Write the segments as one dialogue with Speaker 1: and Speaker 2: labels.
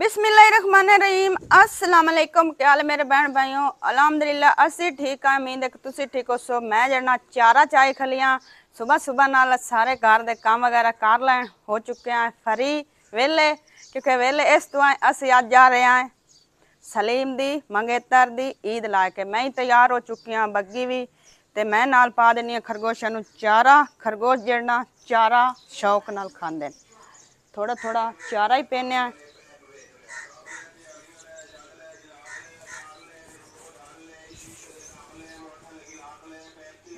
Speaker 1: ਬਿਸਮਿਲ੍ਲਾਹਿਰਰਹਿਮਾਨਿਰਰਹੀਮ ਅਸਲਾਮ ਅਲੈਕਮ ਕੀ ਹਾਲ ਮੇਰੇ ਬਹਿਣ ਭਾਈਓ ਅਲਹਮਦੁਲਿਲਾ ਅਸੀਂ ਠੀਕ ਆ ਉਮੀਦ ਹੈ ਕਿ ਤੁਸੀਂ ਠੀਕ ਹੋ ਸੋ ਮੈਂ ਜਣਾ ਚਾਰਾ ਚਾਏ ਖਲੀਆਂ ਸਵੇਰ ਸਵੇਰ ਨਾਲ ਸਾਰੇ ਘਰ ਦੇ ਕੰਮ ਵਗੈਰਾ ਕਰ ਲੈਣ ਹੋ ਚੁੱਕੇ ਆ ਫਰੀ ਵੇਲੇ ਕਿਉਂਕਿ ਵੇਲੇ ਇਸ ਤੋਂ ਅਸੀਂ ਅੱਜ ਜਾ ਰਹੇ ਆ ਸਲੀਮ ਦੀ ਮੰਗੇਤਰ ਦੀ ਈਦ ਲਾ ਕੇ ਮੈਂ ਹੀ ਤਿਆਰ ਹੋ ਚੁੱਕੀ ਆ ਬੱਗੀ ਵੀ ਤੇ ਮੈਂ ਨਾਲ ਪਾ ਦੇਣੀ ਆ ਖਰਗੋਸ਼ਾਂ ਨੂੰ ਚਾਰਾ ਖਰਗੋਸ਼ ਜਿਹੜਾ ਚਾਰਾ ਸ਼ੌਕ ਨਾਲ ਖਾਂਦੇ ਥੋੜਾ ਥੋੜਾ ਚਾਰਾ ਹੀ
Speaker 2: ਪੈਨੇ ਆ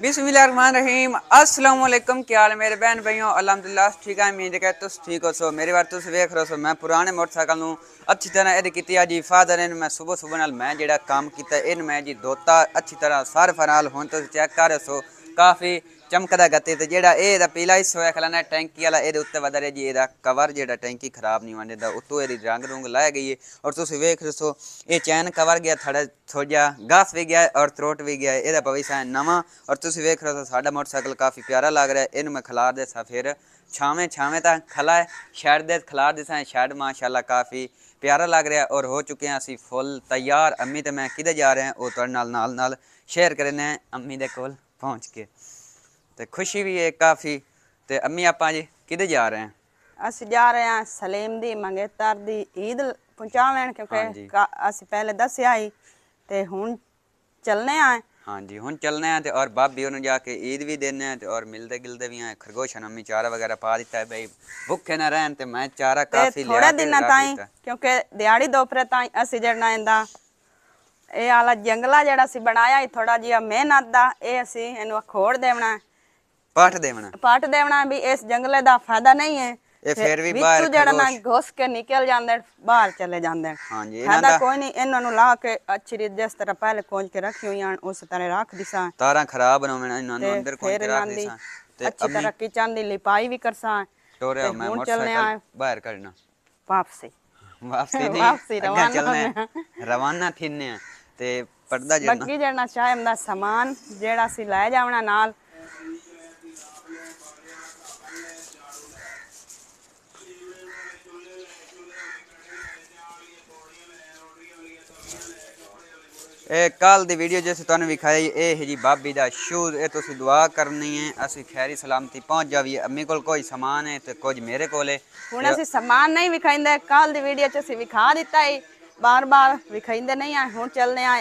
Speaker 2: बिस्मिल्लाहिर्रहमानिर्रहीम अस्सलाम वालेकुम क्या हाल मेरे बहन भाइयों अलहमदिल्ला ठीक है उम्मीद है तुस ठीक हो सो मेरी बार तुस वेख रहे सो मैं पुराने मोटरसाइकिल ਨੂੰ ਅੱਛੀ ਤਰ੍ਹਾਂ ਇਹਦੀ ਕੀਤੀ ਆ ਜੀ ਫਾਦਰ ਨੇ ਮੈਂ ਸਵੇਰ ਸਵੇਰ ਨਾਲ ਮੈਂ ਜਿਹੜਾ ਕੰਮ ਕੀਤਾ ਇਹਨ ਮੈਂ ਜੀ ਦੋਤਾ ਅੱਛੀ ਤਰ੍ਹਾਂ ਸਰਫ ਨਾਲ ਹੁਣ ਤੁਸੀਂ ਚੈੱਕ ਕਰ ਸੋ ਕਾਫੀ ਚਮਕਦਾ ਗੱਤੇ ਤੇ ਜਿਹੜਾ ਇਹ ਦਾ ਪੀਲਾ ਹਿੱਸਾ ਹੋਇਆ ਖਲਾਣਾ ਟੈਂਕੀ ਵਾਲਾ ਇਹਦੇ ਉੱਤੇ ਵਧ ਰਿਹਾ ਜੀ ਇਹਦਾ ਕਵਰ ਜਿਹੜਾ ਟੈਂਕੀ ਖਰਾਬ ਨਹੀਂ ਦਾ ਉੱਤੋਂ ਇਹਦੀ ਰੰਗ ਰੰਗ ਲਾਇਆ ਗਈ ਹੈ ਔਰ ਤੁਸੀਂ ਵੇਖ ਰਹੇ ਹੋ ਇਹ ਚੈਨ ਕਵਰ ਗਿਆ ਥੜਾ ਥੋੜਾ ਗਾਸ ਵੀ ਗਿਆ ਔਰ ਥਰੋਟ ਵੀ ਗਿਆ ਇਹਦਾ ਭਵਿਸ਼ਾ ਨਵਾਂ ਔਰ ਤੁਸੀਂ ਵੇਖ ਰਹੇ ਹੋ ਸਾਡਾ ਮੋਟਰਸਾਈਕਲ ਕਾਫੀ ਪਿਆਰਾ ਲੱਗ ਰਿਹਾ ਇਹਨੂੰ ਮੈਂ ਖਲਾਰ ਦੇ ਸਾ ਫਿਰ ਛਾਵੇਂ ਛਾਵੇਂ ਤਾਂ ਖਲਾ ਹੈ ਸ਼ੈਡ ਦੇ ਖਲਾਰ ਦੇ ਸਾ ਸ਼ੈਡ ਮਾਸ਼ਾਅੱਲਾ ਕਾਫੀ ਪਿਆਰਾ ਲੱਗ ਰਿਹਾ ਔਰ ਹੋ ਚੁੱਕੇ ਹਾਂ ਅਸੀਂ ਫੁੱਲ ਤਿਆਰ ਅੰਮੀ ਤੇ ਮੈਂ ਕਿਧਰ ਜਾ ਰਹੇ ਹਾਂ ਉਹ ਤੁਹਾਡੇ ਨਾਲ ਨਾਲ ਨਾਲ ਸ਼ੇਅਰ ਕਰਨੇ ਅੰਮੀ ਦੇ ਕੋਲ ਪਹੁੰਚ ਕੇ ਤੇ ਖੁਸ਼ੀ ਵੀ ਹੈ ਕਾਫੀ ਤੇ ਅੰਮੀ ਆਪਾਂ ਜੀ ਕਿੱਧਰ ਜਾ ਰਹੇ ਹਾਂ
Speaker 1: ਅਸੀਂ ਜਾ ਰਹੇ ਹਾਂ ਸਲੀਮ ਦੀ ਮੰਗੇਤਰ ਦੀ ਈਦ ਪਹੁੰਚਾ ਲੈਣ ਕਿਉਂਕਿ ਅਸੀਂ ਪਹਿਲੇ ਦੱਸਿਆ ਹੀ ਤੇ ਹੁਣ ਚੱਲਨੇ ਆ
Speaker 2: ਹਾਂਜੀ ਹੁਣ ਚੱਲਨੇ ਆ ਤੇ ਔਰ ਬਾਬੀ ਉਹਨੂੰ ਜਾ ਕੇ ਈਦ ਵੀ ਦੇਣੇ ਆ ਤੇ ਔਰ ਮਿਲਦੇ ਗਿਲਦੇ ਵੀ ਆ ਖਰਗੋਸ਼ ਨਮੀ ਚਾਰਾ ਵਗੈਰਾ ਪਾ ਦਿੱਤਾ ਹੈ ਬਈ ਭੁੱਖੇ ਨਾ ਰਹਿਣ ਤੇ ਮੈਂ ਚਾਰਾ ਕਾਫੀ ਲਿਆ ਥੋੜਾ ਦਿਨਾਂ ਤਾਈਂ
Speaker 1: ਕਿਉਂਕਿ ਦਿਹਾੜੀ ਦੋਪਹਰ ਤਾਈਂ ਅਸੀਂ ਜੜਨਾ ਇੰਦਾ ਇਹ ਆਲਾ ਜੰਗਲਾ ਜਿਹੜਾ ਸੀ ਬਣਾਇਆ ਥੋੜਾ ਜਿਹਾ ਮਿਹਨਤ ਦਾ ਇਹ ਅਸੀਂ ਇਹਨੂੰ ਖੋੜ ਦੇਵਣਾ ਪਾਠ ਦੇਵਣਾ ਪਾਠ ਦੇਵਣਾ ਵੀ ਇਸ ਜੰਗਲੇ ਦਾ ਫਾਇਦਾ ਨਹੀਂ ਹੈ ਇਹ ਫਿਰ ਵੀ ਬਾਹਰ ਵਿੱਚ ਜਿਹੜਾ ਨਾ ਘੁੱਸ ਕੇ ਨਿਕਲ ਜਾਂਦੇ ਬਾਹਰ ਚਲੇ ਜਾਂਦੇ
Speaker 2: ਹਾਂਜੀ ਇਹਨਾਂ ਦਾ ਕੋਈ
Speaker 1: ਨਹੀਂ ਇਹਨਾਂ ਨੂੰ ਲਾ ਕੇ ਅੱਛੀ ਰੀਤ ਜਿਸ ਤਰ੍ਹਾਂ ਪਹਿਲੇ ਕੋਂਜ ਕੇ ਰੱਖੀ ਹੋਈਆਂ ਉਸ ਤਰ੍ਹਾਂ ਰੱਖ ਦਿਸਾਂ
Speaker 2: ਤਾਰਾਂ ਖਰਾਬ ਨਾ ਹੋਣ ਇਹਨਾਂ ਨੂੰ ਅੰਦਰ ਕੋਂਜ ਕੇ ਰੱਖ ਦਿਸਾਂ
Speaker 1: ਤੇ ਅੱਛੀ ਤਰ੍ਹਾਂ ਕਿਚਨ ਦੀ ਲਿਪਾਈ ਵੀ ਕਰਸਾਂ
Speaker 2: ਟੋਰੇ ਮੈਂ ਮੋਟਰਸਾਈਕਲ ਬਾਹਰ ਕੱਢਣਾ ਵਾਪਸੀ ਵਾਪਸੀ ਨਹੀਂ ਵਾਪਸੀ ਰਵਾਨਾ ਰਵਾਨਾ ਥਿੰਨੇ ਤੇ ਪਰਦਾ ਜਿਹੜਾ ਬੱਗੀ
Speaker 1: ਜਿਹੜਾ ਚਾਹੇ ਦਾ ਸਮਾਨ ਜਿਹੜਾ ਸੀ ਲੈ ਜਾਵਣਾ ਨਾਲ
Speaker 2: ਇਹ ਕੱਲ ਦੀ ਵੀਡੀਓ ਜਿਸ ਤੁਹਾਨੂੰ ਵਿਖਾਈ ਇਹ ਹੈ ਜੀ ਬਾਬੀ ਦਾ ਸ਼ੂਜ਼ ਇਹ ਤੁਸੀਂ ਦੁਆ ਕਰਨੀ ਹੈ ਅਸੀਂ ਖੈਰੀ ਸਲਾਮਤੀ ਪਹੁੰਚ ਜਾਵੀ ਅੰਮੀ ਕੋਲ ਕੋਈ ਸਮਾਨ ਹੈ ਤੇ ਕੁਝ ਮੇਰੇ ਕੋਲ ਹੈ ਹੁਣ ਅਸੀਂ
Speaker 1: ਸਮਾਨ ਨਹੀਂ ਵਿਖਾਈਂਦੇ ਕੱਲ ਦੀ ਵੀਡੀਓ 'ਚ ਅਸੀਂ ਵਿਖਾ ਦਿੱਤਾ ਹੈ ਬਾਰ-ਬਾਰ ਵਿਖਾਈਂਦੇ ਨਹੀਂ ਆ ਹੁਣ ਚੱਲਨੇ ਆ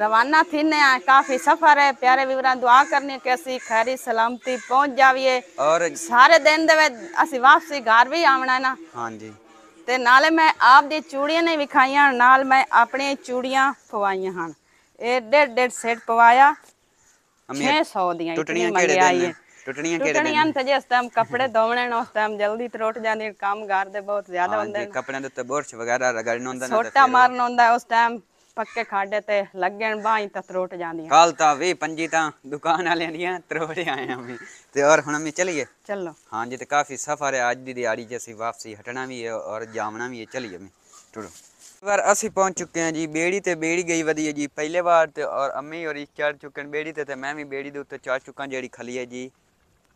Speaker 1: ਰਵਾਨਾ ਥਿੰਨੇ ਆ ਕਾਫੀ ਸਫਰ ਹੈ ਪਿਆਰੇ ਵੀਰਾਂ ਦੁਆ ਕਰਨੀ ਕਿ ਅਸੀਂ ਖੈਰੀ ਸਲਾਮਤੀ ਪਹੁੰਚ ਜਾਵੀਏ
Speaker 2: ਔਰ ਸਾਰੇ
Speaker 1: ਦਿਨ ਦੇ ਵਿੱਚ ਅਸੀਂ ਵਾਪਸੀ ਘਰ ਵੀ ਆਉਣਾ ਨਾ ਹਾਂਜੀ ਤੇ ਨਾਲੇ ਮੈਂ ਆਪ ਦੇ ਚੂੜੀਆਂ ਨੇ ਵਿਖਾਈਆਂ ਨਾਲ ਮੈਂ ਆਪਣੇ ਚੂੜੀਆਂ ਪਵਾਈਆਂ ਹਨ ਇਹ ਡੇਡ ਡੇਡ ਸੈਟ ਪਵਾਇਆ
Speaker 2: 600 ਦੀਆਂ ਟੁੱਟਣੀਆਂ ਕਿਹੜੇ ਦਿਨ ਟੁੱਟਣੀਆਂ ਕਿਹੜੇ ਦਿਨ ਟੁੱਟਣੀਆਂ
Speaker 1: ਤਾਂ ਜਿਸ ਟਾਈਮ ਕੱਪੜੇ ਧੋਵਣੇ ਨੇ ਉਸ ਟਾਈਮ ਜਲਦੀ ਤਰੋਟ ਜਾਂਦੇ ਕੰਮ ਦੇ ਬਹੁਤ ਜ਼ਿਆਦਾ ਹੁੰਦੇ ਨੇ
Speaker 2: ਕੱਪੜਿਆਂ ਦੇ ਉੱਤੇ ਬੁਰਸ਼ ਵਗੈਰਾ ਰਗੜਨ ਹੁੰਦਾ ਨਾ ਛੋਟਾ
Speaker 1: ਮਾਰਨ ਹੁੰਦਾ ਉਸ ਟਾਈਮ ਪੱਕੇ ਖਾਡੇ ਤੇ ਲੱਗਣ ਬਾਹੀਂ ਤਾਂ ਤਰੋਟ ਜਾਂਦੀਆਂ
Speaker 2: ਕੱਲ ਤਾਂ ਵੀ ਪੰਜੀ ਤਾਂ ਦੁਕਾਨ ਵਾਲਿਆਂ ਦੀਆਂ ਤਰੋੜ ਆਏ ਆ ਵੀ ਤੇ ਔਰ ਹੁਣ ਅਸੀਂ ਚਲੀਏ ਚੱਲੋ ਹਾਂਜੀ ਤੇ ਕਾਫੀ ਸਫ਼ਰ ਹੈ ਅੱਜ ਦੀ ਦਿਹਾੜੀ 'ਚ ਅਸੀਂ ਵਾਪਸੀ ਹਟਣਾ ਵੀ ਹੈ ਔਰ ਜਾਵਣਾ ਵੀ ਹੈ ਚਲੀਏ ਮੈਂ ਟੁਰੋ ਵਾਰ ਅਸੀਂ ਪਹੁੰਚ ਚੁੱਕੇ ਹਾਂ ਜੀ ਬੇੜੀ ਤੇ ਬੇੜੀ ਗਈ ਵਧੀਆ ਜੀ ਪਹਿਲੇ ਵਾਰ ਤੇ ਔਰ ਅੰਮੀ ਔਰ ਇਸ ਚੜ ਚੁੱਕੇ ਨੇ ਬੇੜੀ ਤੇ ਤੇ ਮੈਂ ਵੀ ਬੇੜੀ ਦੇ ਉੱਤੇ ਚੜ ਚੁੱਕਾ ਜਿਹੜੀ ਖਲੀ ਹੈ ਜੀ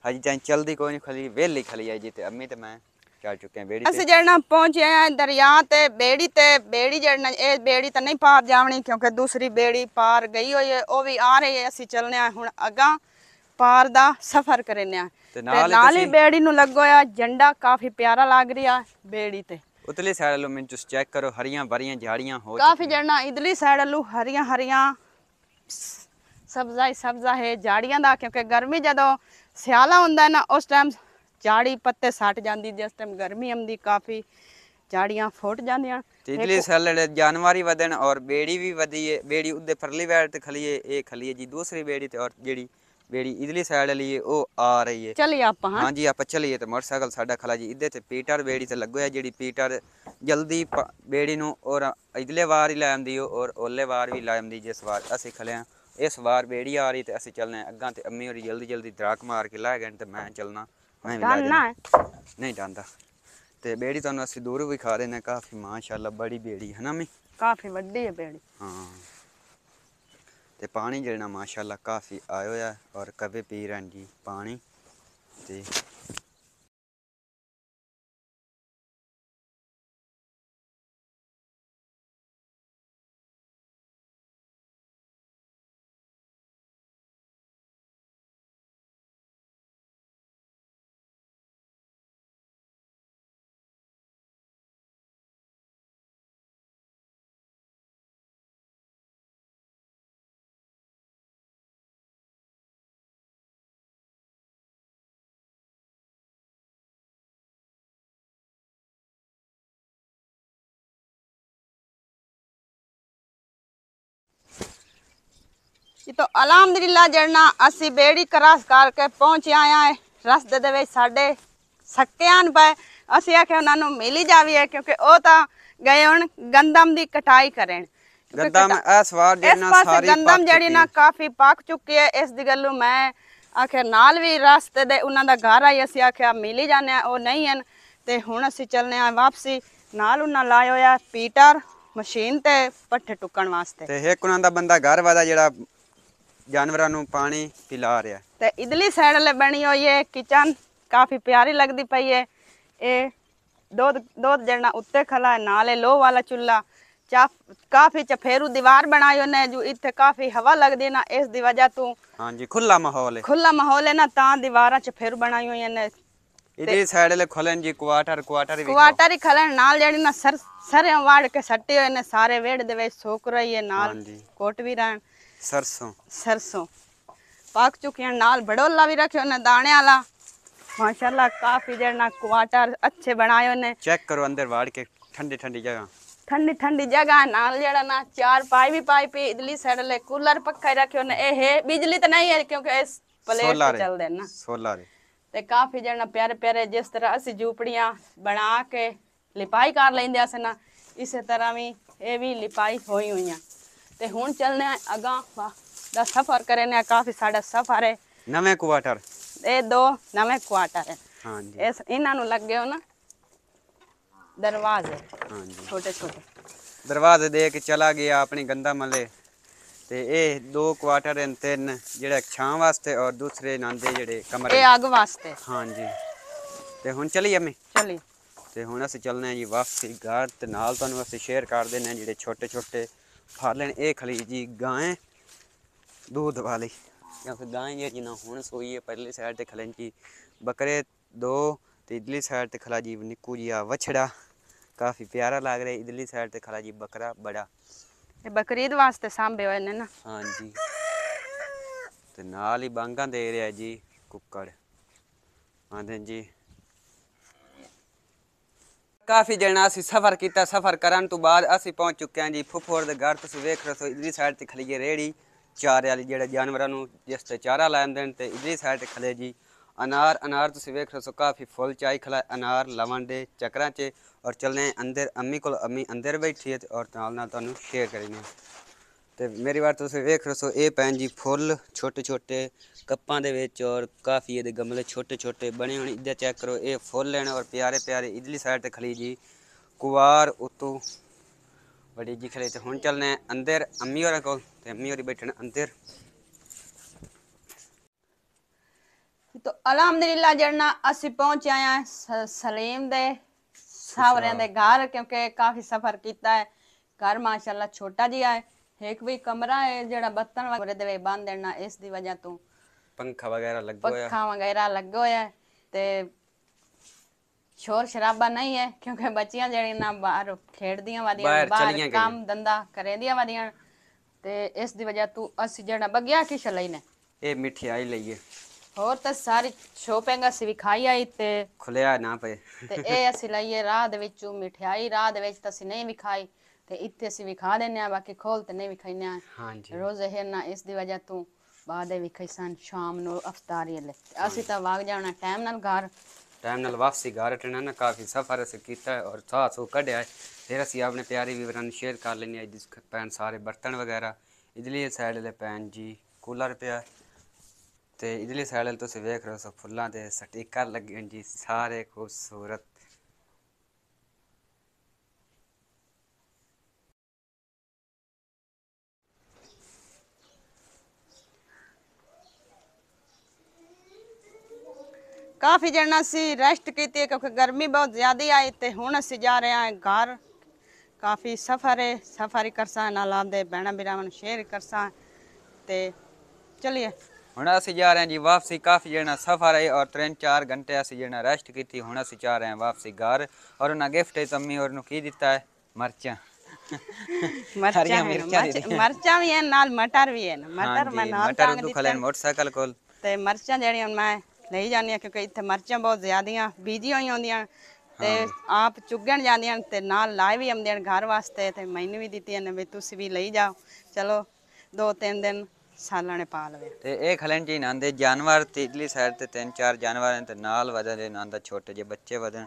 Speaker 2: ਹਜੇ ਤਾਂ ਚਲਦੀ ਕੋਈ ਨਹੀਂ ਖਲੀ ਵੇਲੀ ਖਲੀ ਹੈ ਜੀ ਤੇ ਅੰਮੀ ਤੇ ਮੈਂ ਚੱਲ ਚੁੱਕੇ ਆ ਬੇੜੀ ਅਸੀਂ
Speaker 1: ਜਿਹੜਾ ਪਹੁੰਚੇ ਆ ਦਰਿਆ ਤੇ ਬੇੜੀ ਤੇ ਬੇੜੀ ਜਿਹੜਾ ਇਹ ਬੇੜੀ ਤਾਂ ਨਹੀਂ ਪਾਰ ਜਾਵਣੀ ਕਿਉਂਕਿ ਦੂਸਰੀ ਬੇੜੀ ਪਾਰ ਗਈ ਹੋਈ ਹੈ ਉਹ ਵੀ ਆ ਰਹੀ ਹੈ ਅਸੀਂ ਚੱਲਨੇ ਆ ਹੁਣ ਅੱਗਾ ਪਾਰ ਦਾ ਸਫ਼ਰ ਕਰਨੇ ਆ
Speaker 2: ਤੇ ਨਾਲ ਹੀ ਬੇੜੀ
Speaker 1: ਨੂੰ ਲੱਗੋ ਆ ਝੰਡਾ ਕਾਫੀ ਪਿਆਰਾ ਲੱਗ ਰਿਹਾ ਬੇੜੀ ਤੇ
Speaker 2: ਉਤਲੀ ਸਾਈਡ ਵੱਲੋਂ ਮੈਂ ਤੁਸੀਂ ਚੈੱਕ ਕਰੋ ਹਰੀਆਂ ਭਰੀਆਂ ਝਾੜੀਆਂ ਹੋ ਕਾਫੀ
Speaker 1: ਜਿਹੜਾ ਇਧਰਲੀ ਸਾਈਡ ਵੱਲੋਂ ਹਰੀਆਂ ਹਰੀਆਂ ਸਬਜ਼ਾ ਹੀ ਸਬਜ਼ਾ ਹੈ ਝਾੜੀਆਂ ਦਾ ਕਿਉਂਕਿ ਗਰਮੀ ਜਦੋਂ ਸਿਆਲਾ ਹੁੰਦਾ ਨਾ ਉਸ ਟਾਈਮ ਝਾੜੀ ਪੱਤੇ ਸੱਟ ਜਾਂਦੀ ਜਿਸ ਟਾਈਮ ਗਰਮੀ ਆਉਂਦੀ ਕਾਫੀ ਝਾੜੀਆਂ ਫੁੱਟ ਜਾਂਦੀਆਂ ਤਿਤਲੀ
Speaker 2: ਸਲੜ ਜਾਨਵਾਰੀ ਵਧਣ ਔਰ ਬੇੜੀ ਵੀ ਵਧੀ ਵਧੀਏ ਬੇੜੀ ਉੱਤੇ ਫਰਲੀ ਵੈਲ ਤੇ ਖਲੀਏ ਇਹ ਖਲੀਏ ਜੀ ਦੂਸਰੀ ਬੇੜੀ ਤੇ ਔਰ ਜਿਹੜੀ ਬੇੜੀ ਇਧਰਲੀ ਸਾਈਡ ਲਈ ਉਹ ਆ ਰਹੀ ਹੈ ਚਲੀ
Speaker 1: ਆਪਾਂ ਹਾਂ ਹਾਂਜੀ
Speaker 2: ਆਪਾਂ ਚਲੀਏ ਤੇ ਮੋਟਰਸਾਈਕਲ ਸਾਡਾ ਖਲਾ ਜੀ ਇੱਧੇ ਤੇ ਪੀਟਰ ਬੇੜੀ ਤੇ ਲੱਗੋ ਹੈ ਜਿਹੜੀ ਪੀਟਰ ਜਲਦੀ ਬੇੜੀ ਨੂੰ ਔਰ ਇਧਰਲੇ ਵਾਰ ਹੀ ਲੈ ਆਂਦੀ ਔਰ ਓਲੇ ਵਾਰ ਵੀ ਲੈ ਆਂਦੀ ਜਿਸ ਵਾਰ ਅਸੀਂ ਖਲਿਆ ਇਸ ਵਾਰ ਬੇੜੀ ਆ ਰਹੀ ਤੇ ਅਸੀਂ ਚੱਲਨੇ ਅੱਗਾ ਤੇ ਅੰਮੀ ਹੋਰੀ ਜਲਦੀ ਜਲਦੀ ਦਰਾਕ ਮਾਰ ਕੇ ਲੈ ਗਏ ਤੇ ਮੈਂ ਚੱਲਣਾ ਐਵੇਂ ਨਹੀਂ ਡਾਂਦਾ ਤੇ ਬੇੜੀ ਤੁਹਾਨੂੰ ਅਸੀਂ ਦੂਰ ਵੀ ਖਾ ਦੇਣਾ ਕਾਫੀ ਮਾਸ਼ਾਅੱਲਾ ਬੜੀ ਬੇੜੀ ਹੈ ਨਾ ਮੈਂ
Speaker 1: ਕਾਫੀ ਵੱਡੀ ਹੈ ਬੇੜੀ
Speaker 2: ਹਾਂ ਤੇ ਪਾਣੀ ਜਿਹੜਾ ਮਾਸ਼ਾਅੱਲਾ ਕਾਫੀ ਆਇਆ ਹੋਇਆ ਔਰ ਕਵੇ ਪੀ ਰਹੇ ਜੀ ਪਾਣੀ ਤੇ
Speaker 1: ਇਹ ਤਾਂ ਅਲਹਮਦੁਲਿਲਾ ਜੜਨਾ ਅਸੀਂ ਬੇੜੀ ਕਰਾਸ ਕਰਕੇ ਪਹੁੰਚ ਆਇਆ ਹੈ ਰਸਤੇ ਦੇ ਵਿੱਚ ਸਾਡੇ ਸੱਕਿਆਂ ਪਏ ਅਸੀਂ ਆਖਿਆ ਉਹਨਾਂ ਨੂੰ ਮਿਲ ਹੀ ਹੈ ਕਿਉਂਕਿ ਉਹ ਤਾਂ ਗਏ ਹੁਣ ਗੰਦਮ ਦੀ ਕਟਾਈ ਕਰਨ
Speaker 2: ਗੰਦਮ ਇਸ ਵਾਰ ਜਿਹੜੀ ਨਾ ਸਾਰੀ ਗੰਦਮ
Speaker 1: ਜਿਹੜੀ ਨਾ ਕਾਫੀ ਪੱਕ ਚੁੱਕੀ ਹੈ ਇਸ ਦੀ ਗੱਲੋਂ ਮੈਂ ਆਖਿਆ ਨਾਲ ਵੀ ਰਸਤੇ ਦੇ ਉਹਨਾਂ ਦਾ ਘਰ ਆਈ ਅਸੀਂ ਆਖਿਆ ਮਿਲ ਹੀ ਜਾਣੇ ਉਹ ਨਹੀਂ ਹਨ ਤੇ ਹੁਣ ਅਸੀਂ ਚੱਲਨੇ ਆ ਵਾਪਸੀ ਨਾਲ ਉਹਨਾਂ ਲਾਇ ਹੋਇਆ ਪੀਟਰ ਮਸ਼ੀਨ ਤੇ ਪੱਠੇ ਟੁੱਕਣ ਵਾਸਤੇ ਤੇ
Speaker 2: ਇੱਕ ਉਹਨਾਂ ਦਾ ਬੰਦਾ ਘਰ ਵਾਦਾ ਜਿਹੜਾ ਜਾਨਵਰਾਂ ਨੂੰ ਪਾਣੀ ਪਿਲਾ ਰਿਹਾ
Speaker 1: ਤੇ ਇਧਰਲੀ ਸਾਈਡ ਲੈ ਬਣੀ ਹੋਈ ਹੈ ਕਿਚਨ ਕਾਫੀ ਪਿਆਰੀ ਲੱਗਦੀ ਪਈ ਹੈ ਇਹ ਦੋਦ ਦੋਦ ਜੜਨਾ ਉੱਤੇ ਖਲਾ ਨਾਲੇ ਲੋਹ ਵਾਲਾ ਚੁੱਲਾ ਕਾਫੀ ਚਫੇਰੂ ਦੀਵਾਰ ਬਣਾਈ ਉਹਨੇ ਜੋ ਇੱਥੇ ਕਾਫੀ ਹਵਾ ਲੱਗਦੀ ਨਾ ਇਸ ਦੀ ਵਜ੍ਹਾ ਤੋਂ
Speaker 2: ਹਾਂਜੀ ਖੁੱਲਾ ਮਾਹੌਲ ਹੈ
Speaker 1: ਖੁੱਲਾ ਮਾਹੌਲ ਹੈ ਨਾ ਤਾਂ ਦੀਵਾਰਾਂ ਚਫੇਰੂ ਬਣਾਈ ਹੋਈ ਨੇ
Speaker 2: ਇਹਦੇ ਸਾਈਡ ਲੈ ਖਲਨ ਜੀ ਕੁਆਟਰ ਕੁਆਟਰ ਵੀ ਕੁਆਟਰ
Speaker 1: ਹੀ ਖਲਨ ਨਾਲ ਜਿਹੜੀ ਨਾ ਸਰ ਸਰੇ ਵਾੜ ਕੇ ਸੱਟੇ ਹੋਏ ਨੇ ਸਾਰੇ ਵੇੜ ਦੇ ਵਿੱਚ ਸੋਕ ਰਹੀ ਹੈ ਨਾਲ ਕੋਟ ਵੀ ਰਹਿਣ સરસો સરસો પાક ચૂક્યા નાલ ભડોલા બી રાખ્યો ને દાણે આલા માશાલ્લાહ કાફી દેરના ક્વાર્ટર अच्छे બનાયો ને
Speaker 2: ચેક કરો અંદર વાડ કે ઠંડી ઠંડી જગ્યા
Speaker 1: ઠંડી ઠંડી જગ્યા નાલ જેડા ના ચાર પાઈ બી પાઈ પી ઇડલી સાઈડ લે કુલર પક્કા રાખ્યો ને એ હે बिजली तो नहीं है क्योंकि इस प्लेट पे चल
Speaker 2: देना सोलर
Speaker 1: ਤੇ ਕਾਫੀ ਜਣਾ ਪਿਆਰੇ ਪਿਆਰੇ ਜਿਸ ਤਰ੍ਹਾਂ ਅਸੀਂ ਝੂਪੜੀਆਂ ਬਣਾ ਕੇ ਲਿਪਾਈ ਕਰ ਲੈਂਦੇ ਆ ਸਨ ਇਸੇ ਤਰ੍ਹਾਂ ਵੀ ਇਹ ਵੀ ਲਿਪਾਈ ਹੋਈ ਹੋਈਆਂ ਤੇ ਹੁਣ ਚੱਲਨੇ ਅਗਾ ਦਾ ਸਫ਼ਰ ਕਰਨੇ ਕਾਫੀ ਸਾਡਾ ਸਫ਼ਰ ਹੈ
Speaker 2: ਨਵੇਂ ਕੁਆਟਰ
Speaker 1: ਇਹ ਦੋ ਨਵੇਂ ਕੁਆਟਰ ਹੈ ਹਾਂਜੀ ਇਸ ਇਹਨਾਂ ਨੂੰ ਲੱਗੇ ਹੋ ਨਾ ਦਰਵਾਜ਼ੇ
Speaker 2: ਹਾਂਜੀ ਛੋਟੇ ਛੋਟੇ ਦਰਵਾਜ਼ੇ ਦੇ ਕੇ ਚਲਾ ਗਿਆ ਆਪਣੀ ਗੰਦਾ ਮਲੇ ਤੇ ਇਹ ਦੋ ਕੁਆਟਰ ਹਨ ਤਿੰਨ ਜਿਹੜਾ ਛਾਂ ਵਾਸਤੇ ਔਰ ਦੂਸਰੇ ਨੰਦੇ ਜਿਹੜੇ ਕਮਰੇ ਇਹ ਅੱਗ ਵਾਸਤੇ ਹਾਂਜੀ ਤੇ ਹੁਣ ਚਲੀ ਅਮੀ ਚਲੀ ਤੇ ਹੁਣ ਅਸੀਂ ਚੱਲਨੇ ਆ ਜੀ ਵਾਪਸੀ ਘਰ ਤੇ ਨਾਲ ਤੁਹਾਨੂੰ ਅਸੀਂ ਸ਼ੇਅਰ ਕਰ ਦੇਣਾ ਜਿਹੜੇ ਛੋਟੇ ਛੋਟੇ ਫੜ ਲੈਣ ਇਹ ਖਲੀ ਜੀ ਗਾਂ ਦੂਧ ਵਾਲੀ ਜਾਂ ਫਿਰ ਗਾਂ ਜੀ ਜਿੰਨਾ ਹੁਣ ਸੋਈ ਹੈ ਪਹਿਲੇ ਸਾਈਡ ਤੇ ਖਲਣ ਜੀ ਬੱਕਰੇ ਦੋ ਤੇ ਇਧਰਲੀ ਸਾਈਡ ਤੇ ਖਲਾ ਜੀ ਨਿੱਕੂ ਜੀ ਆ ਵਛੜਾ ਕਾਫੀ ਪਿਆਰਾ ਲੱਗ ਰਿਹਾ ਇਧਰਲੀ ਸਾਈਡ ਤੇ ਖਲਾ ਜੀ ਬੱਕਰਾ ਬੜਾ
Speaker 1: ਇਹ ਬੱਕਰੀ ਦੇ ਵਾਸਤੇ ਸਾਂਭੇ ਹੋਏ ਨੇ ਨਾ
Speaker 2: ਹਾਂਜੀ ਤੇ ਨਾਲ ਹੀ ਬਾਂਗਾ ਦੇ ਰਿਹਾ ਜੀ ਕੁੱਕੜ ਆਂਦੇ ਜੀ ਕਾਫੀ ਜਣਾ ਅਸੀਂ ਸਫ਼ਰ ਕੀਤਾ ਸਫ਼ਰ ਕਰਨ ਤੋਂ ਬਾਅਦ ਅਸੀਂ ਪਹੁੰਚ ਚੁੱਕੇ ਹਾਂ ਜੀ ਫੁੱਫੋੜ ਦੇ ਘਰ ਤੁਸੀਂ ਵੇਖ ਰਹੇ ਹੋ ਇਧਰੀ ਸਾਈਡ ਤੇ ਖਲੀਏ ਰੇੜੀ ਚਾਰੇ ਵਾਲੀ ਜਿਹੜਾ ਜਾਨਵਰਾਂ ਨੂੰ ਜਿਸ ਤੇ ਚਾਰਾ ਲੈਣ ਨੇ ਤੇ ਇਧਰੀ ਸਾਈਡ ਤੇ ਖਲੇ ਜੀ ਅਨਾਰ ਅਨਾਰ ਤੁਸੀਂ ਵੇਖ ਰਹੇ ਹੋ ਕਾਫੀ ਫੁੱਲ ਚਾਈ ਖਲਾ ਅਨਾਰ ਲਵਣ ਦੇ ਚੱਕਰਾਂ 'ਚ ਔਰ ਚੱਲਨੇ ਅੰਦਰ ਅੰਮੀ ਕੋਲ ਅੰਮੀ ਅੰਦਰ ਬੈਠੀ ਹੈ ਔਰ ਨਾਲ ਨਾਲ ਤੁਹਾਨੂੰ ਸ਼ੇਅਰ ਕਰੀਨੇ ਤੇ ਮੇਰੀ ਵਾਰ ਤੁਸੀਂ ਵੇਖ ਰਹੇ ਹੋ ਇਹ ਪੈਨ ਜੀ ਫੁੱਲ ਛੋਟੇ ਛੋਟੇ ਕੱਪਾਂ ਦੇ ਵਿੱਚ ਔਰ ਕਾਫੀ ਇਹਦੇ ਗਮਲੇ ਛੋਟੇ ਛੋਟੇ ਬਣੇ ਹੋਣ ਇੱਧਰ ਚੈੱਕ ਕਰੋ ਇਹ ਫੁੱਲ ਲੈਣ ਔਰ ਪਿਆਰੇ ਪਿਆਰੇ ਇਧਰਲੀ ਸਾਈਡ ਤੇ ਖਲੀ ਜੀ ਕੁਵਾਰ ਉਤੋਂ ਬੜੀ ਜੀ ਖਲੇ ਤੇ ਹੁਣ ਚੱਲਨੇ ਅੰਦਰ ਅੰਮੀ ਹੋਰਾਂ ਕੋਲ ਤੇ ਅੰਮੀ ਹੋਰੀ ਬੈਠਣ ਅੰਦਰ
Speaker 1: ਤੋ ਅਲਹਮਦੁਲਿਲਾ ਜੜਨਾ ਅਸੀਂ ਪਹੁੰਚ ਆਇਆ ਸਲੀਮ ਦੇ ਸਾਵਰਿਆਂ ਦੇ ਘਰ ਕਿਉਂਕਿ ਕਾਫੀ ਸਫ਼ਰ ਕੀਤਾ ਹੈ ਘਰ ਮਾਸ਼ਾਅੱਲਾ ਛੋਟਾ ਜਿਹਾ ਹੈ ਇੱਕ भी ਕਮਰਾ ਹੈ ਜਿਹੜਾ ਬੱਤਨ वगैरह ਦੇ ਬੰਦ ਦੇਣਾ ਇਸ ਦੀ ਵਜ੍ਹਾ ਤੋਂ
Speaker 2: ਪੰਖਾ ਵਗੈਰਾ ਲੱਗ ਹੋਇਆ ਪੰਖਾ
Speaker 1: ਵਗੈਰਾ ਲੱਗ ਹੋਇਆ ਤੇ ਸ਼ੋਰ ਸ਼ਰਾਬਾ ਨਹੀਂ ਹੈ ਕਿਉਂਕਿ ਬੱਚੀਆਂ ਜਿਹੜੀਆਂ ਨਾ ਬਾਹਰ ਖੇਡਦੀਆਂ ਵਾਦੀਆਂ ਬਾਹਰ ਕੰਮ ਦੰਦਾ ਕਰਦੀਆਂ ਵਾਦੀਆਂ ਤੇ ਇਸ ਦੀ ਵਜ੍ਹਾ ਤੋਂ ਅਸੀਂ ਜਿਹੜਾ ਬਗਿਆ ਕਿ ਛਲਈ ਨੇ
Speaker 2: ਇਹ ਮਠਿਆਈ ਲਈਏ
Speaker 1: ਹੋਰ ਤਾਂ ਸਾਰੀ ਸ਼ੋਪਿੰਗ ਅਸੀਂ ਵੀ ਖਾਈ ਆਈ ਤੇ
Speaker 2: ਖੁੱਲਿਆ ਨਾ ਪਏ ਤੇ ਇਹ ਅਸੀਂ
Speaker 1: ਲਈਏ ਰਾਹ ਦੇ ਵਿੱਚੋਂ ਮਠਿਆਈ ਰਾਹ ਦੇ ਵਿੱਚ ਤਾਂ ਅਸੀਂ ਨਹੀਂ ਵੀ ਖਾਈ ਤੇ ਇੱਥੇ ਅਸੀਂ ਵਿਖਾ ਦਿੰਨੇ ਆ ਬਾਕੀ ਖੋਲ ਤੇ ਨਹੀਂ ਵਿਖਾਈਨੇ ਆ ਹਾਂਜੀ ਰੋਜ਼ ਇਹ ਨਾ ਇਸ ਦੀ ਵਜ੍ਹਾ ਤੋਂ ਬਾਅਦ ਵਿਖਾਈ ਸਨ ਸ਼ਾਮ ਨੂੰ ਅਫਤਾਰੀ ਲੈ ਅਸੀਂ ਤਾਂ ਵਾਗ ਜਾਣਾ ਟਾਈਮ ਨਾਲ ਘਰ
Speaker 2: ਟਾਈਮ ਨਾਲ ਵਾਪਸੀ ਘਰ ਟਣਾ ਨਾ ਕਾਫੀ ਸਫ਼ਰ ਅਸੀਂ ਕੀਤਾ ਔਰ ਥਾ ਸੋ ਕੱਢਿਆ ਫਿਰ ਅਸੀਂ ਆਪਣੇ ਪਿਆਰੇ ਵੀਰਾਂ ਨੂੰ ਸ਼ੇਅਰ ਕਰ ਲੈਣੀ ਆ ਜਿਸ ਪੈਨ ਸਾਰੇ ਬਰਤਨ ਵਗੈਰਾ ਇਜਲੀ ਸਾਈਡ ਦੇ ਪੈਨ ਜੀ ਕੂਲਰ ਪਿਆ ਤੇ ਇਜਲੀ ਸਾਈਡ ਤੋਂ ਸੇ ਵੇਖ ਰਹੇ ਸੋ ਫੁੱਲਾਂ ਦੇ ਸਟਿੱਕਰ ਲੱਗੇ ਜੀ ਸਾਰੇ ਖੂਬਸੂਰਤ
Speaker 1: ਕਾਫੀ ਜਣਾ ਸੀ ਰੈਸਟ ਕੀਤੀ ਕਿਉਂਕਿ ਗਰਮੀ ਬਹੁਤ ਜ਼ਿਆਦਾ ਆਈ ਤੇ ਹੁਣ ਅਸੀਂ ਜਾ ਰਹੇ ਹਾਂ ਘਰ ਕਾਫੀ ਸਫ਼ਰ ਹੈ ਸਫਾਰੀ ਕਰਸਾਂ ਨਾਲ ਆਂਦੇ ਬੈਣਾ ਬਿਰਾਵਨ ਸ਼ੇਅਰ ਕਰਸਾਂ ਤੇ ਚਲਿਏ
Speaker 2: ਹੁਣ ਅਸੀਂ ਜਾ ਰਹੇ ਹਾਂ ਜੀ ਵਾਪਸੀ ਕਾਫੀ ਜਣਾ ਸਫ਼ਰ ਹੈ ਔਰ 3-4 ਘੰਟੇ ਅਸੀਂ ਜਣਾ ਰੈਸਟ ਕੀਤੀ ਹੁਣ ਅਸੀਂ ਜਾ ਰਹੇ ਹਾਂ ਵਾਪਸੀ ਘਰ ਔਰ ਉਹਨਾਂ ਗਿਫਟ ਹੈ ਤੰਮੀ ਔਰ ਨੂੰ ਕੀ ਦਿੱਤਾ ਹੈ ਮਰਚਾਂ ਮਰਚਾਂ
Speaker 1: ਵੀ ਹੈ ਨਾਲ ਮਟਰ ਵੀ ਹੈ ਮਟਰ ਮੈਂ ਨਾਲ ਮਟਰ ਦੁਖਲੈਨ
Speaker 2: ਮੋਟਰਸਾਈਕਲ ਕੋਲ
Speaker 1: ਤੇ ਮਰਚਾਂ ਜਿਹੜੀਆਂ ਮੈਂ ਨਹੀਂ ਜਾਂਦੀਆਂ ਕਿਉਂਕਿ ਇੱਥੇ ਮਰਚਾਂ ਬਹੁਤ ਜ਼ਿਆਦੀਆਂ ਬੀਜੀਆਂ ਹੋਈ ਆਉਂਦੀਆਂ ਤੇ ਆਪ ਚੁੱਗਣ ਜਾਂਦੀਆਂ ਤੇ ਨਾਲ ਲਾਏ ਵੀ ਆਉਂਦੇ ਨੇ ਘਰ ਵਾਸਤੇ ਤੇ ਮੈਨੂੰ ਵੀ ਦਿੱਤੀਆਂ ਨੇ ਵੀ ਤੁਸੀਂ ਵੀ ਲਈ ਜਾਓ ਚਲੋ ਦੋ ਤਿੰਨ ਦਿਨ ਸਾਲਾਂ ਨੇ ਪਾ ਲਵੇ
Speaker 2: ਤੇ ਇਹ ਖਲਣ ਜੀ ਨਾਂ ਦੇ ਜਾਨਵਰ ਤੀਜਲੀ ਸਾਈਡ ਤੇ ਤਿੰਨ ਚਾਰ ਜਾਨਵਰ ਨੇ ਤੇ ਨਾਲ ਵਜਾ ਦੇ ਨਾਂ ਦਾ ਛੋਟੇ ਜਿਹੇ ਬੱਚੇ ਵਦਨ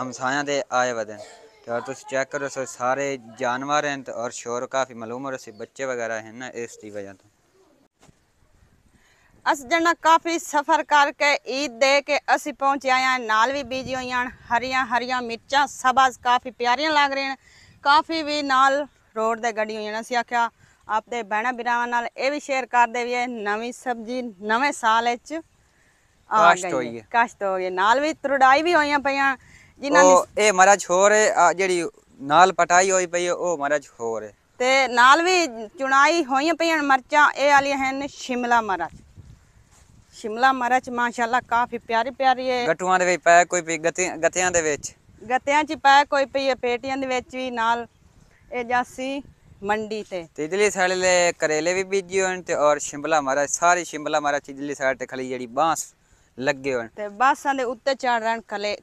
Speaker 2: ਹਮਸਾਇਆਂ ਦੇ ਆਏ ਵਦਨ ਤੇ ਤੁਸੀਂ ਚੈੱਕ ਕਰੋ ਸਾਰੇ ਜਾਨਵਰ ਹਨ ਔਰ ਸ਼ੋਰ ਕਾਫੀ ਮਲੂਮ ਔਰ ਰਿਹਾ ਬੱਚੇ ਵਗੈਰਾ ਹਨ ਨਾ ਇਸ ਦੀ ਵਜ੍ਹਾ ਤੋਂ
Speaker 1: ਅਸ ਜਣਾ ਕਾਫੀ ਸਫ਼ਰ ਕਰਕੇ ਈਦ ਦੇ ਕੇ ਅਸੀਂ ਪਹੁੰਚੇ ਆਇਆ ਨਾਲ ਵੀ ਬੀਜੀ ਹੋਈਆਂ ਹਰੀਆਂ ਹਰੀਆਂ ਮਿਰਚਾਂ ਸਬਜ਼ ਕਾਫੀ ਪਿਆਰੀਆਂ ਲੱਗ ਰਹੀਆਂ ਕਾਫੀ ਵੀ ਨਾਲ ਰੋਡ ਦੇ ਗੱਡੀ ਹੋਈਆਂ ਅਸੀਂ ਆਖਿਆ ਆਪਦੇ ਬਹਿਣਾ ਬਿਰਾਵਾਂ ਨਾਲ ਇਹ ਵੀ ਸ਼ੇਅਰ ਕਰਦੇ ਵੀ ਇਹ ਨਵੀਂ ਸਬਜ਼ੀ ਨਵੇਂ ਸਾਲ ਵਿੱਚ
Speaker 2: ਆ ਗਈ
Speaker 1: ਕਾਸ਼ਤ ਹੋ ਹੈ ਨਾਲ ਵੀ ਤਰੜਾਈ ਵੀ ਹੋਈਆਂ ਪਈਆਂ ਜਿਨ੍ਹਾਂ ਨੇ
Speaker 2: ਇਹ ਮਹਾਰਾਜ ਹੋਰ ਜਿਹੜੀ ਨਾਲ ਪਟਾਈ ਹੋਈ ਪਈ ਉਹ ਮਹਾਰਾਜ ਹੋਰ
Speaker 1: ਤੇ ਨਾਲ ਵੀ ਚੁਣਾਈ ਹੋਈਆਂ ਪਈਆਂ ਮਰਚਾਂ ਇਹ ਵਾਲੀਆਂ ਹਨ ਸ਼ਿਮਲਾ ਮਰਚ ਸ਼ਿਮਲਾ ਮਰਚ ਮਾਸ਼ਾਅੱਲਾ ਕਾਫੀ ਪਿਆਰੀ ਪਿਆਰੀ ਹੈ
Speaker 2: ਗਟੂਆਂ ਦੇ ਵਿੱਚ ਪਾਇਆ ਕੋਈ ਵੀ ਗਤਿਆਂ ਦੇ ਵਿੱਚ
Speaker 1: ਗਤਿਆਂ 'ਚ ਪਾਇਆ ਕੋਈ ਪਈ ਪੇਟੀਆਂ ਦੇ ਵਿੱਚ ਵੀ ਨਾਲ ਇਹ ਜਾਸੀ ਮੰਡੀ ਤੇ
Speaker 2: ਤੇ ਇਦਲੀ ਸਾਈਡ ਲੈ ਕਰੇਲੇ ਵੀ ਬੀਜੀ ਹੋਣ ਤੇ ਔਰ ਸ਼ਿਮਲਾ ਮਰਚ ਸਾਰੀ ਸ਼ਿਮਲਾ ਮਰਚ ਇਦਲੀ ਸਾਲੇ ਤੇ ਖਲੀ ਜਿਹੜੀ ਬਾਂਸ ਲੱਗੇ ਹੋਣ
Speaker 1: ਤੇ ਬਾਸਾਂ ਦੇ ਉੱਤੇ ਚੜ ਰਹਿਣ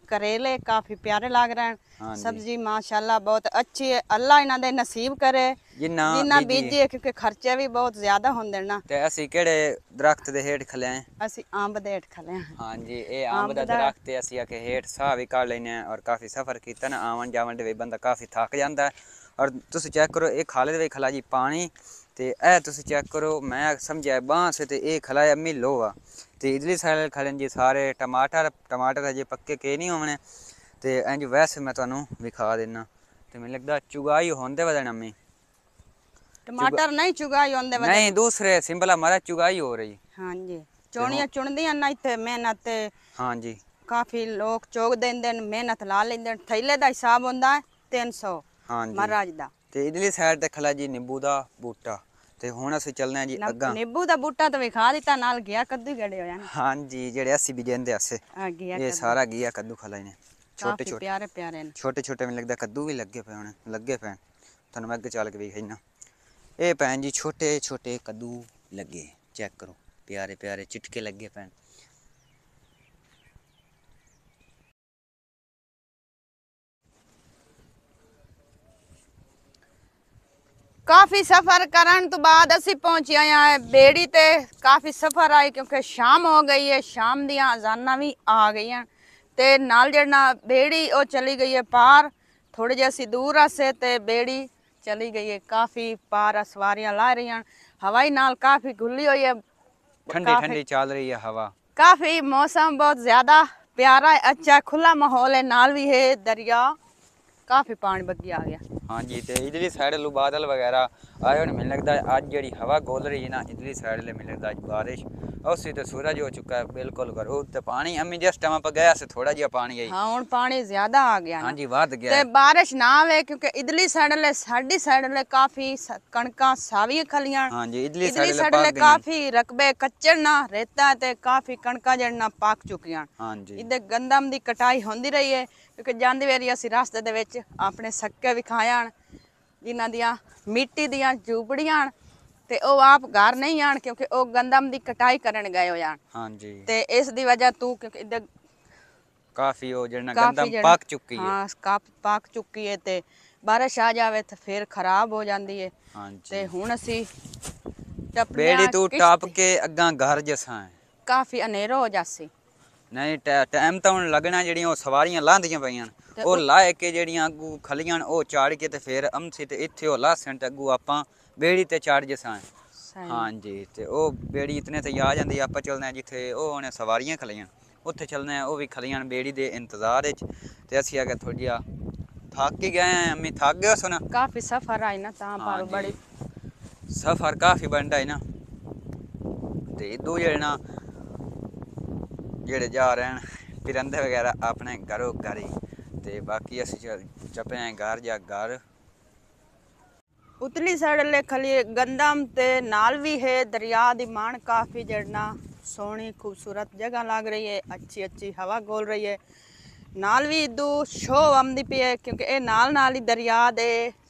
Speaker 1: ਕਰੇਲੇ ਕਾਫੀ ਪਿਆਰੇ ਲੱਗ ਰਹੇ ਹਨ ਸਬਜ਼ੀ ਮਾਸ਼ਾਅੱਲਾ ਬਹੁਤ ਅੱਛੀ ਹੈ ਅੱਲਾ ਇਹਨਾਂ ਦੇ ਨਸੀਬ ਕਰੇ ਜਿੰਨਾ
Speaker 2: जिन्ना जिन्ना बीजे
Speaker 1: क्योंकि खर्चे भी बहुत ज्यादा होंदे
Speaker 2: ਅਸੀਂ ਕਿਹੜੇ ਦਰਖਤ ਦੇ ਹੇਠ ਖਲੇ ਆਂ
Speaker 1: ਅਸੀਂ ਆਂਬ ਦੇ ਹੇਠ ਖਲੇ ਆਂ
Speaker 2: ਹਾਂਜੀ ਇਹ ਆਂਬ ਦਾ ਦਰਖਤ ਤੇ ਅਸੀਂ ਆ ਕੇ ਹੇਠ ਸਾਹ ਵੀ ਕਰ ਲੈਨੇ ਆਂ ਔਰ ਕਾਫੀ ਸਫ਼ਰ ਕੀਤਾ ਨਾ ਆਵਣ ਜਾਵਣ ਦੇ ਵਿੱਚ ਬੰਦਾ ਕਾਫੀ ਥੱਕ ਜਾਂਦਾ ਔਰ ਤੁਸੀਂ ਚੈੱਕ ਕਰੋ ਇਹ ਖਾਲੇ ਦੇ ਵਿੱਚ ਖਲਾ ਜੀ ਪਾਣੀ ਤੇ ਇਹ ਤੁਸੀਂ ਚੈੱਕ ਕਰੋ ਮੈਂ ਸਮਝਿਆ ਬਾਂਸ ਤੇ ਇਹ ਖਲਾਇਆ ਅੰਮੀ ਲੋਹਾ ਤੇ ਇਡਲੀ ਸਾਲਨ ਖਲਣ ਜੀ ਸਾਰੇ ਟਮਾਟਰ ਟਮਾਟਰ ਅਜੇ ਪੱਕੇ ਕੇ ਨਹੀਂ ਹੋਣੇ ਤੇ ਇੰਜ ਵੈਸੇ ਮੈਂ ਤੁਹਾਨੂੰ ਵਿਖਾ ਦਿੰਨਾ ਤੇ ਮੈਨੂੰ ਲੱਗਦਾ ਚੁਗਾਈ ਹੁੰਦੇ ਵਧਣ ਅੰਮੀ ਟਮਾਟਰ
Speaker 1: ਨਹੀਂ ਚੁਗਾਈ ਹੁੰਦੇ ਵਧਣ ਨਹੀਂ ਦੂਸਰੇ
Speaker 2: ਸਿੰਬਲਾ ਮਾਰਾ ਚੁਗਾਈ ਹੋ ਰਹੀ ਹਾਂਜੀ ਚੋਣੀਆਂ
Speaker 1: ਚੁਣਦੀਆਂ ਨਾ ਇੱਥੇ ਮਿਹਨਤ ਤੇ ਹਾਂਜੀ ਕਾਫੀ ਲੋਕ ਚੋਗ ਦਿੰਦੇ ਨੇ ਮਿਹਨਤ ਲਾ ਲੈਂਦੇ ਨੇ ਥੈਲੇ ਦਾ ਹਿਸਾਬ ਹੁੰਦਾ
Speaker 2: 300 ਹਾਂਜੀ ਮਹਾਰਾਜ ਦਾ ਤੇ ਇਡਲੀ ਸਾਈਡ ਤੇ ਖਲਾ ਜੀ ਨਿੰਬੂ ਦਾ ਬੂਟਾ ਤੇ ਹੁਣ ਅਸੀਂ ਚੱਲਦੇ ਆਂ ਜੀ ਅੱਗਾ ਨਿੰਬੂ
Speaker 1: ਦਾ ਬੂਟਾ ਤਾਂ ਵਿਖਾ ਦਿੱਤਾ ਨਾਲ ਗਿਆ ਕੱਦੂ ਗੜੇ ਹੋਇਆ
Speaker 2: ਹਾਂਜੀ ਜਿਹੜੇ ਅਸੀਂ ਵੀ ਦੇ ਆਸੇ
Speaker 1: ਆ ਗਿਆ ਇਹ ਸਾਰਾ
Speaker 2: ਗਿਆ ਕੱਦੂ ਖਲਾ ਇਹਨੇ ਛੋਟੇ ਛੋਟੇ
Speaker 1: ਪਿਆਰੇ ਪਿਆਰੇ ਨੇ
Speaker 2: ਛੋਟੇ ਛੋਟੇ ਮੈਨੂੰ ਲੱਗਦਾ ਕੱਦੂ ਵੀ ਲੱਗੇ ਪਏ ਹੁਣ ਲੱਗੇ ਪਏ ਤੁਹਾਨੂੰ ਮੈਂ ਅੱਗੇ ਚੱਲ ਕੇ ਵੇਖ ਇੰਨਾ ਇਹ ਪੈਣ ਜੀ ਛੋਟੇ ਛੋਟੇ ਕੱਦੂ ਲੱਗੇ ਚੈੱਕ ਕਰੋ ਪਿਆਰੇ ਪਿਆਰੇ ਚਿਟਕੇ ਲੱਗੇ ਪੈਣ
Speaker 1: ਕਾਫੀ ਸਫ਼ਰ ਕਰਨ ਤੋਂ ਬਾਅਦ ਅਸੀਂ ਆਏ ਆ ਬੇੜੀ ਤੇ ਕਾਫੀ ਸਫ਼ਰ ਆਏ ਕਿਉਂਕਿ ਸ਼ਾਮ ਹੋ ਗਈ ਹੈ ਸ਼ਾਮ ਦੀਆਂ ਅਜ਼ਾਨਾਂ ਵੀ ਆ ਗਈਆਂ ਤੇ ਨਾਲ ਜਿਹੜਾ ਬੇੜੀ ਉਹ ਚਲੀ ਗਈ ਹੈ ਪਾਰ ਥੋੜੇ ਜਿਹਾ ਸੀ ਦੂਰ ਆਸੇ ਤੇ ਬੇੜੀ ਚਲੀ ਗਈ ਹੈ ਕਾਫੀ ਪਾਰ ਸਵਾਰੀਆਂ ਲਾ ਰਹੀਆਂ ਹਵਾਈ ਨਾਲ ਕਾਫੀ ਘੁੱਲੀ ਹੋਈ ਹੈ
Speaker 2: ਠੰਡੀ ਠੰਡੀ ਚੱਲ ਰਹੀ ਹੈ ਹਵਾ
Speaker 1: ਕਾਫੀ ਮੌਸਮ ਬਹੁਤ ਜ਼ਿਆਦਾ ਪਿਆਰਾ ਹੈ ਅੱਛਾ ਖੁੱਲਾ ਮਾਹੌਲ ਹੈ ਨਾਲ ਵੀ ਹੈ ਦਰਿਆ ਕਾਫੀ ਪਾਣੀ ਬੱਗੀ ਆ ਗਿਆ
Speaker 2: ਹਾਂਜੀ ਤੇ ਇਹਦੇ ਲਈ ਸਾਈਡ ਆਲੂ ਬਾਦਲ ਵਗੈਰਾ ਆਏ ਹੁਣ ਮੈਨੂੰ ਲੱਗਦਾ ਅੱਜ ਜਿਹੜੀ ਹਵਾ ਗੋਲ ਰਹੀ ਹੈ ਨਾ ਇਧਰਲੀ ਸਾਈਡ ਲੈ ਮੈਨੂੰ ਲੱਗਦਾ ਅੱਜ ਬਾਰਿਸ਼ ਉਸੇ ਤੇ ਸੂਰਜ ਹੋ ਚੁੱਕਾ ਹੈ ਬਿਲਕੁਲ ਕਰੋ ਤੇ ਪਾਣੀ ਅੰਮੀ ਜਸ ਟਾਈਮ ਆਪਾਂ ਗਿਆ ਸੀ ਥੋੜਾ ਜਿਹਾ ਪਾਣੀ ਆਈ ਹਾਂ
Speaker 1: ਹੁਣ ਪਾਣੀ ਜ਼ਿਆਦਾ ਆ ਗਿਆ ਹਾਂਜੀ ਵਧ ਗਿਆ ਤੇ ਬਾਰਿਸ਼ ਨਾ ਆਵੇ ਕਿਉਂਕਿ ਇਧਰਲੀ ਸਾਈਡ ਲੈ ਸਾਡੀ ਸਾਈਡ ਲੈ ਕਾਫੀ ਕਣਕਾਂ ਸਾਵੀਆਂ ਖਲੀਆਂ ਹਾਂਜੀ ਇਧਰਲੀ ਸਾਈਡ ਲੈ ਕਾਫੀ ਰਕਬੇ ਕੱਚਣ ਨਾ ਰੇਤਾ ਤੇ ਕਾਫੀ ਕਣਕਾਂ ਨਾ ਪੱਕ ਚੁੱਕੀਆਂ ਹਾਂਜੀ ਇਹਦੇ ਗੰਦਮ ਦੀ ਕਟਾਈ ਹੁੰਦੀ ਰਹੀ ਹੈ ਕਿਉਂਕਿ ਜਾਂਦੇ ਵੇਰੀ ਅਸੀਂ ਰਸਤੇ ਦੇ ਵਿੱਚ ਆਪਣੇ ਸੱਕੇ ਵਿਖਾਇਆ ਜਿਨ੍ਹਾਂ ਦੀਆਂ ਮਿੱਟੀ ਦੀਆਂ ਝੂਪੜੀਆਂ ਤੇ ਉਹ ਆਪ ਘਰ ਨਹੀਂ ਆਣ ਕਿਉਂਕਿ ਉਹ ਗੰਦਮ ਦੀ ਕਟਾਈ ਕਰਨ ਗਏ ਹੋ ਜਾਣ
Speaker 2: ਹਾਂਜੀ ਤੇ
Speaker 1: ਇਸ ਦੀ ਵਜ੍ਹਾ ਤੂੰ ਕਿਉਂਕਿ ਇੱਧਰ
Speaker 2: ਕਾਫੀ ਉਹ ਜਿਹੜਾ ਗੰਦਮ ਪੱਕ ਚੁੱਕੀ ਹੈ ਹਾਂ
Speaker 1: ਕਾਪ ਪੱਕ ਚੁੱਕੀ ਹੈ ਤੇ ਬਾਰਿਸ਼ ਆ ਜਾਵੇ ਤੇ ਫਿਰ ਖਰਾਬ ਹੋ ਜਾਂਦੀ ਹੈ ਹਾਂਜੀ ਤੇ ਹੁਣ ਅਸੀਂ ਟੱਪਦੇ ਬੇੜੀ ਤੂੰ ਟੱਪ
Speaker 2: ਕੇ ਅੱਗਾ ਘਰ ਜਸਾਂ
Speaker 1: ਕਾਫੀ ਹਨੇਰਾ ਹੋ ਜਾਸੀ
Speaker 2: ਨਹੀਂ ਟਾਈਮ ਤਾਂ ਹੁਣ ਲੱਗਣਾ ਜਿਹੜੀਆਂ ਉਹ ਸਵਾਰੀਆਂ ਲਾਂਦੀਆਂ ਪਈਆਂ ਉਹ ਲਾਇ ਕੇ ਜਿਹੜੀਆਂ ਅਗੂ ਖਲੀਆਂ ਉਹ ਚਾੜ ਕੇ ਤੇ ਫੇਰ ਅਮਸੀ ਤੇ ਇੱਥੇ ਉਹ ਲਾਸਣ ਤੇ ਆਪਾਂ ਬੇੜੀ ਤੇ ਚਾੜ ਜਸਾਂ ਸਹੀ ਹਾਂਜੀ ਤੇ ਉਹ ਬੇੜੀ ਇਤਨੇ ਤੇ ਆ ਜਾਂਦੀ ਆਪਾਂ ਚੱਲਦੇ ਜਿੱਥੇ ਉਹ ਹੁਣ ਸਵਾਰੀਆਂ ਖਲੀਆਂ ਉੱਥੇ ਚੱਲਦੇ ਆ ਉਹ ਵੀ ਖਲੀਆਂ ਬੇੜੀ ਦੇ ਇੰਤਜ਼ਾਰ ਵਿੱਚ ਤੇ ਅਸੀਂ ਆ ਕੇ ਥੋੜੀ ਆ ਥੱਕ ਕੇ ਗਏ ਆ ਅਮੀ ਥੱਕ ਗਏ ਸੁਣਾ
Speaker 1: ਕਾਫੀ ਸਫਰ ਆਈ ਨਾ ਤਾਂ ਪਰ ਬੜੀ
Speaker 2: ਸਫ਼ਰ ਕਾਫੀ ਬੰਡਾ ਹੈ ਨਾ ਤੇ ਦੋ ਜਿਹੜਾ ਜਿਹੜੇ ਜਾ ਰਹੇ ਹਨ ਪਰੰਦੇ ਵਗੈਰਾ ਆਪਣੇ ਘਰੋਂ ਘਰੀ ਤੇ ਬਾਕੀ ਅਸੀਂ ਚੱਪੇ ਆਂ ਘਰ ਜਾਂ ਘਰ
Speaker 1: ਉਤਲੀ ਸਾਈਡ ਲੈ ਖਲੀ ਗੰਦਮ ਤੇ ਨਾਲ ਵੀ ਹੈ ਦਰਿਆ ਦੀ ਮਾਨ ਕਾਫੀ ਜੜਨਾ ਸੋਹਣੀ ਖੂਬਸੂਰਤ ਜਗ੍ਹਾ ਲੱਗ ਰਹੀ ਹੈ ਅੱਛੀ ਅੱਛੀ ਹਵਾ ਗੋਲ ਰਹੀ ਹੈ ਨਾਲ ਵੀ ਦੂ ਸ਼ੋ ਆਉਂਦੀ ਪਈ ਹੈ ਕਿਉਂਕਿ ਇਹ ਨਾਲ ਨਾਲ ਹੀ ਦਰਿਆ ਦੇ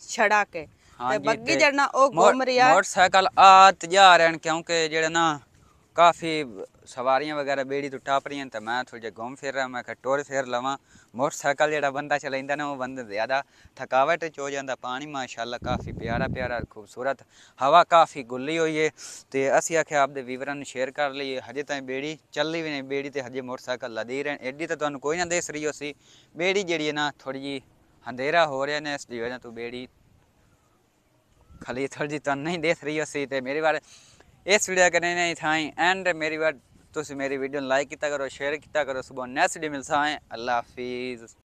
Speaker 1: ਛੜਾ ਕੇ
Speaker 2: ਤੇ ਬੱਗੀ ਜੜਨਾ ਉਹ ਘੁੰਮ ਰਿਹਾ ਮੋਟਰਸਾਈਕਲ ਆ ਜਾ ਰਹਿਣ ਕਿਉਂਕਿ ਜਿਹੜਾ ਨਾ ਕਾਫੀ ਸਵਾਰੀਆਂ ਵਗੈਰਾ ਬੇੜੀ ਤੋਂ ਟਾਪ ਰਹੀਆਂ ਤਾਂ ਮੈਂ ਥੋੜੇ ਜਿਹਾ ਗੁੰਮ ਫਿਰ ਰਹਾ ਮੈਂ ਕਿਹਾ ਟੋਰ ਫਿਰ ਲਵਾਂ ਮੋਟਰਸਾਈਕਲ ਜਿਹੜਾ ਬੰਦਾ ਚਲਾਇੰਦਾ ਨਾ ਉਹ ਬੰਦ ਜ਼ਿਆਦਾ ਥਕਾਵਟ ਚ ਹੋ ਜਾਂਦਾ ਪਾਣੀ ਮਾਸ਼ਾਅੱਲਾ ਕਾਫੀ ਪਿਆਰਾ ਪਿਆਰਾ ਖੂਬਸੂਰਤ ਹਵਾ ਕਾਫੀ ਗੁੱਲੀ ਹੋਈ ਏ ਤੇ ਅਸੀਂ ਆਖਿਆ ਆਪਦੇ ਵੀਵਰਨ ਸ਼ੇਅਰ ਕਰ ਲਈਏ ਹਜੇ ਤਾਂ ਬੇੜੀ ਚੱਲੀ ਵੀ ਨਹੀਂ ਬੇੜੀ ਤੇ ਹਜੇ ਮੋਟਰਸਾਈਕਲ ਲਦੀ ਰਹਿਣ ਐਡੀ ਤਾਂ ਤੁਹਾਨੂੰ ਕੋਈ ਨਾ ਦੇਸ ਰਹੀ ਹੋਸੀ ਬੇੜੀ ਜਿਹੜੀ ਨਾ ਥੋੜੀ ਜੀ ਹਨੇਰਾ ਹੋ ਰਿਹਾ ਨੇ ਇਸ ਦੀ ਵਜ੍ਹਾ ਤੋਂ ਬੇੜੀ ਖਲੀ ਜੀ ਤਾਂ ਨਹੀਂ ਦੇਖ ਰਹੀ ਹੋਸੀ ਤੇ ਮੇਰੇ ਵਾਰ ਇਸ ਵੀਡੀਓ ਕਰਨੇ ਨਹੀਂ ਥਾਈ ਐਂਡ ਮੇਰੀ ਵਾਰ ਤੁਸੀਂ ਮੇਰੀ ਵੀਡੀਓ ਨੂੰ ਲਾਈਕ ਕੀਤਾ ਕਰੋ ਸ਼ੇਅਰ ਕੀਤਾ ਕਰੋ ਸਵੇਰ ਨੈਕਸਟ ਡੇ ਮਿਲਸਾਂ ਹੈ ਅੱਲਾ ਹਾਫਿਜ਼